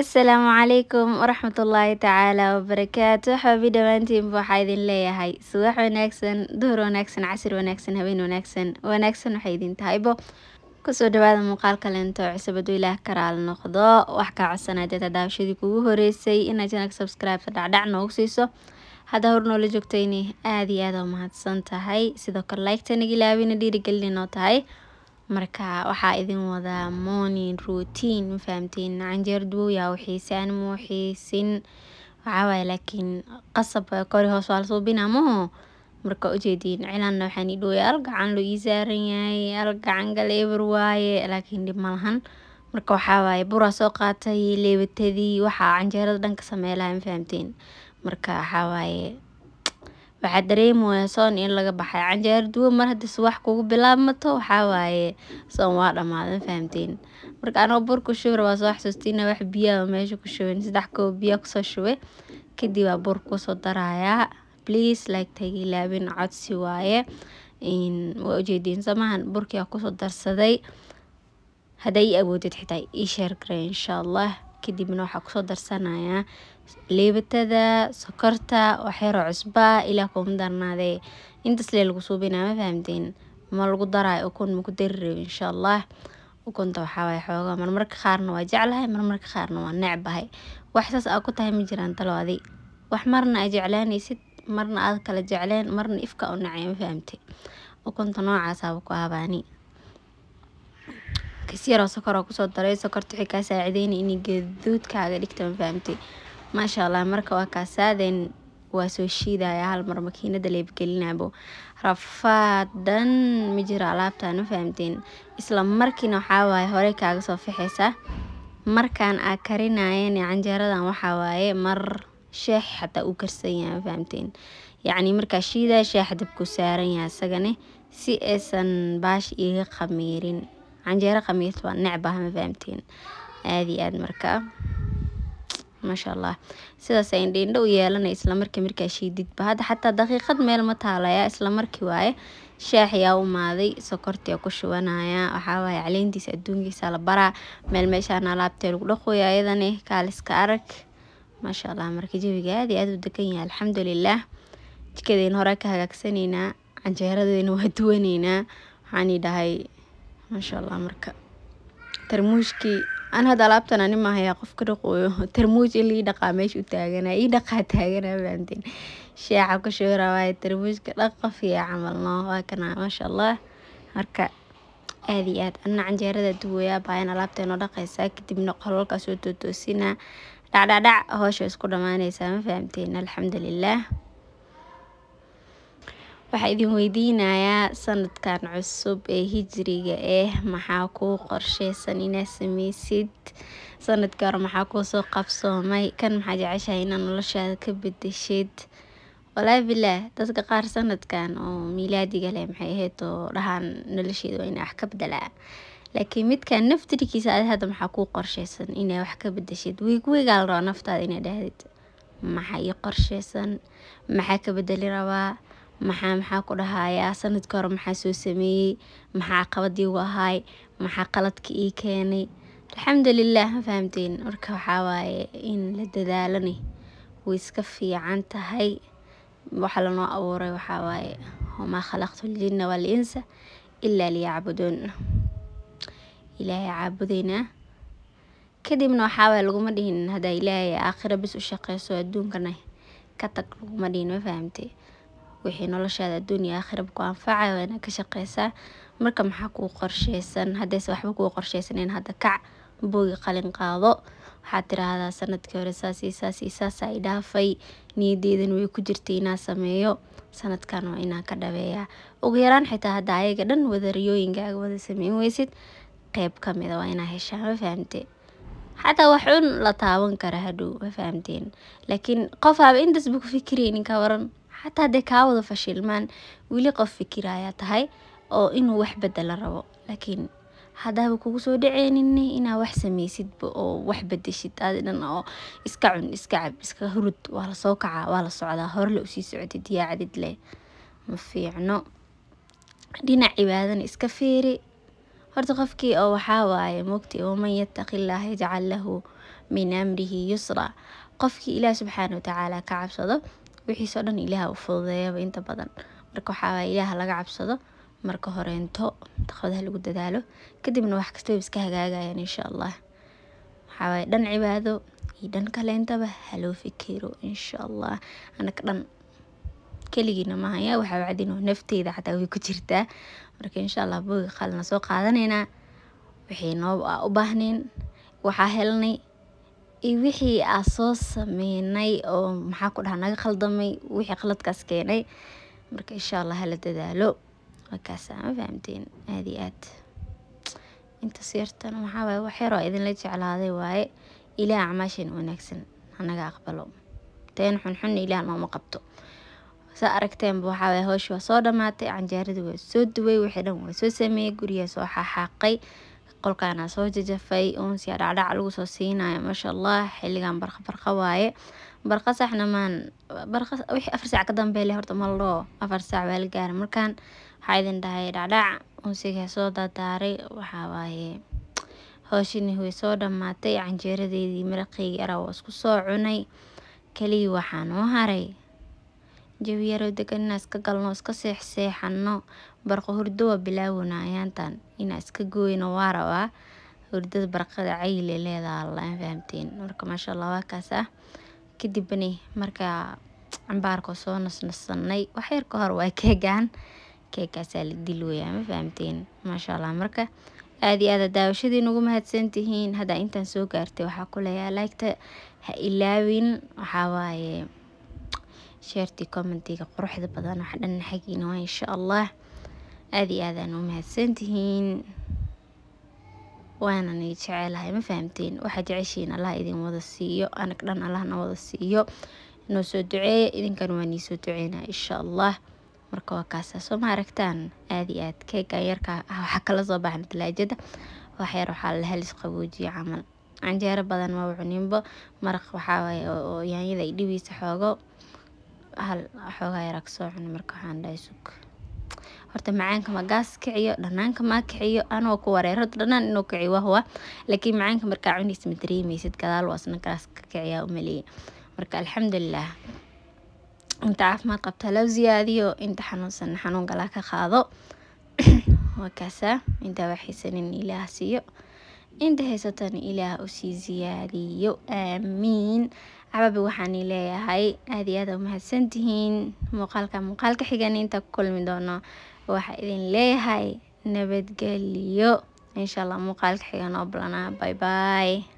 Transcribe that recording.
asalaamu calaykum waraxmatullaahi tacaala wabarakaatu xabi dhammaantiinba waxaa idin leeyahay subax wanaagsan duhur wanaagsan casir wanaagsan habeen wanaagsan wanaagsan waxay idin tahaybo kusoo dhawaada muuqaal kalento cusub hadduu ilaah karaal noqdo wax kaa codsanaa deeta daawashadii kugu horeysay inaad janalka subscribe dhacdhac noogu siiso hadda hor noola joogtayna aada iyo aada u mahadsan tahay sidoo kale like-tanag ilaawina dhiirigelina noo tahay marka waxaa idin wadaa morning routine ma fahamteen canjeer dubow yaa waxeysaan ma waxeysin waxaa waaye laakiin qasab kori hoos waa lasoo binaa maho marka ujeediin cilaanna waxaan ii dhoway al gacan loo ii saaran yahay al gacan gale eber waaye laakiin dhib ma marka waxaa buraa soo qaatay leebatadii waxaa canjeerada dhanka sameelahay ma fahamteen marka waxaa waxaa dareemaya soon in laga baxay canjeero duwan mar hadii subax kugu bilaabmato waxaa waaye soon waa dhamaadan fahamteen marka anoo bur ku shubi rabaa soo xasuustina wax biyaa meesha ku shubeen saddex koob biyaa kusoo shube kadib aa bur kusoo darayaa please like tagilaabin codsi waaye waa ujeediin samahan burkii aa kusoo darsaday haday awoodid xitaa ii sheer garee insha allah kadibna waxaa kusoo darsanayaa leebatada sokorta waxyar cusba ilaa kuma darnaade intas lee lagu suubina ma fahamteen ma lagu daraayo ukun ma dari rabin insha allah ukunta waxaa waaye marmarka qaarna waa jeclahay marmarka qaarna waa necbahay wax saas aa ku tahay ma jiraan talo adi wax marna aa jeclaanaysid marna aad kala jecleen marna ifka u nacay ma fahamte ukunta noocaasaba ah ku habaani kas yaroo kusoo daray sokorta wixii kaa saacideynay inay gaduudkaaga dhigta ma fahamte maasha allah marka waa kaasaaden waa soo shiidaya halmar makiinada leebgelinabo rafaadan ma jiro alaabtaan ma fahamteen isla markiina waxaa waaye horey kaaga soo fixaysa markaan aa karinayen canjeeradan waxaa waaye mar sheex xataa uu karsan yahay ma fahamteen yacni markaa shiidaya sheexa dabku saaran yahay isagane si aysan baash iiga khamiirin canjeero khamiirta waa necbaha ma fahamteen aada iyo aada markaa maasha allah sidaas ay indha u yeelanay islamarkii markaa shiididba hadda xataa daqiiqad meel ma taalayaa islamarkii waaye shaaxyaa umaaday sokortiyaa ku shubanayaa waxaawaay caleyntiisa adduunkiisa la baraa meel meeshaan alaabtee lagu dhaqooya ayadana kaaliska arag maasha marka jawiga aad iyo aada u degan yahay alxamdulilaah jikadeena horaa ka hagaagsaneynaa canjeeradeena waa duwaneynaa waxaan idhahay maasha marka tarmuushkii aan hadda alaabtan hayaa qof ka dhaqooyo tarmuus ilii dhaqaa meesha u taaganaa ii dhaqaa taaganaa fahanteen sheeca ku shawira waaye tarmuuska dhaqa fiica camal waa kana maasha allah marka aada iyo aad anna canjeerada duwayaa baayan alaabteenoo dhaqaysaa kadibna qololkaasoo tootoosinaa dhacdhacdhac hoosha isku dhamaaneysaa ma fahamteen alxamdulilah waxaa idin weydiinayaa sanadkan cusub ee hijriga ah eh, maxaa kuu qorsheysan inaa sameysid sanadkii maxaa kusoo qabsoomay kan maxaa jeceshahay inaa noloshaada ka bedeshid walahi bilah dadka qaar sanadkan oo milaadiga leh maxay ahayd oo dhahaan nolosheeda waa inay wax ka bedelaa laakiin midkan naftirkiisa aad hadda maxaa kuu qorsheysan inay wax ka bedeshid weeg weegaa la rabaa naftaada inay dhahdid maxaa ii qorsheysan maxaa ka bedeli rabaa maxaa maxaa ku dhahayaa sanadka hore maxaa soo sameeyey maxaa caqabadii ugu ahaay maxaa qaladkii ii keenay alxamdulilah ma fahamteen marka waxaa waaye in la dadaalani way iska fiican tahay waxa lanoo abuuray waxaa waaye wamaa khalaqtu ljinna waalinsa ilaa liyacbuduun ilaahay caabudaynaa kadibna waxaawaaye laguma dhihin haddaa ilaahay aakhira bis u shaqeyso adduunkana ka tag laguma dhihin ma fahamtee wixii noloshaada adduun iyo aakhiraba ku anfacayo waana ka shaqeysaa marka maxaa kuu qorsheysan haddayse waxba kuu qorsheysaneyn hadda kac boogi qalin qaado waxaad tiraahdaa sanadkii hore saasi saasii saasa i dhaafay niyadeedan way ku jirtay inaa sameeyo sanadkan waa inaan ka dhabeeyaa ugu yaraan xitaa hadda ayaga dhan wadariyooyinkaaga wada sameyn weysid qeyb kamida waa inaa heshaa ma fahamte xataa waxun la taaban kara hadhow ma fahamteen laakiin qof haba intaasba ku fikiraynin ka waran xataa dee kaa wada fashilmaan weli qof fikirayaa tahay oo inuu wax bedela rabo laakiin haddaaba kugu soo dhaceenin inaa wax sameysidba oo wax bedeshid adidhan oo iska cun iska cab iska hurud waa la soo kacaa waa la socdaa horele usii socdid yaa cadid leh ma fiicno dhinac cibaadana iska feeri horta qofkii oo waxaa waaye mogti waman yattaqi illaaha yajcal lahu min amrihi yusra qofkii ilaah subxaana watacaala ka cabsado wixiiso dhan ilaaha u fududeeyaba inta badan marka waxaa ilaaha laga cabsado marka horeento taqwadaha lagu dadaalo kadibna wax kasta iska hagaagayaan insha allah waxaawaye dhan cibaado iyo dhan kaleentaba haloo fikiro insha allah anaka dhan keligiina maaha waxaa wacdino nafteyda xataa way ku jirtaa marka insha allah booga qaalina soo qaadanaynaa waxay noo u baahneen waxaa helnay iyo wixii aa soo sameynay oo maxaa ku dhaha naga khaldamay wixii khaladkaas keenay marka insha allah hala dadaalo markaasa ma fahamteen aada iyo aad intaas yartan maxaa waaye wax yaroo idinla jeclaaday waaye ilaah acmaasheena wanaagsan hanaga aqbalo teen xunxun ilaah nooma qabto saa aragteenba waxaa waaye hooshi waa soo dhamaatay canjaaradii waa soo duway wixii dhan waa soo sameeyey gurigaa soo xaxaaqay qolkaana soo jajafay uunsiya dhacdhac lagu soo siinayo maasha allah xilligan barqa barqa waaye barqa saxna maan barqa wixii afar saac ka dambeey leh horta ma loo afar saac waa la gaaray markaan waxaa idin dhahay dhacdhac uunsiga soo daadaaray waxaa waaye hooshini way soo dhammaatay canjeeradeydii maraqeygii araa isku soo cunay keliya waxaanu haray jawi yaroo degan inaan iska galno iska seexseexano barqo hurdo waa bilaawna ayaantan inaan iska gooyno waa rabaa hurdada barqada cayile leedaha allaaan fahamteen marka maasha allah waa ah kadibna markaa cambaarka soo nasnasanay wax hor waa keegaan keegaasaa la dilwaya ma fahamteen maasha allah marka aad iyo aada daawashadiinugu mahadsantihiin haddaa intaan soo gaartay waxaa ku leeyaha laygta ha ilaawin waxaa waaye sheertii kommentiga quruxda badan waxa dhan xagiina waa insha allah aada iyo aad aan u mahadsantihiin waanani jecelahay ma fahamteen waxaa jeceshihiin allah idin wada siiyo anag dhan allahna wada siiyo inoo soo duceeya idinkan waa niisoo duceynaa insha allah marka waa kaasa soo ma aragtaan aada iyo aad keegan yarka ah, waxaa kala soo baxna talaajada waxyar waxaa la halis qaboojiyo camal canjeero badan waa wuxu maraq waxaa waaye oo yaanyada ay dhibiisa xoogo hal xoogaa yar kasoo cun marka waxaan dhahay sug horta macaanka ma gaas kiciyo dhanaanka maa kiciyo anoo ku wareer horta dhanaan inuu kiciyo wahwa laakiin macaanka markaa cunaysa ma dareemaysid gadaal waa gaas ka kiciyaa u marka alxamdulilah inta caafimaad qabta loo ziyaadiyo inta xanuunsan xanuun galaa ka qaado waa kaasaa inta waxaysanin ilaah siiyo inta haysatana ilaah usii ziyaadiyo aamiin cababi waxaan leeyahay aada iyo aad umahadsantihiin muuqaalka muuqaalka xigan inta ku kulmi doono waxaa idin leeyahay nabadgelyo inshaa allah muuqaalka xigan oo balana bye bye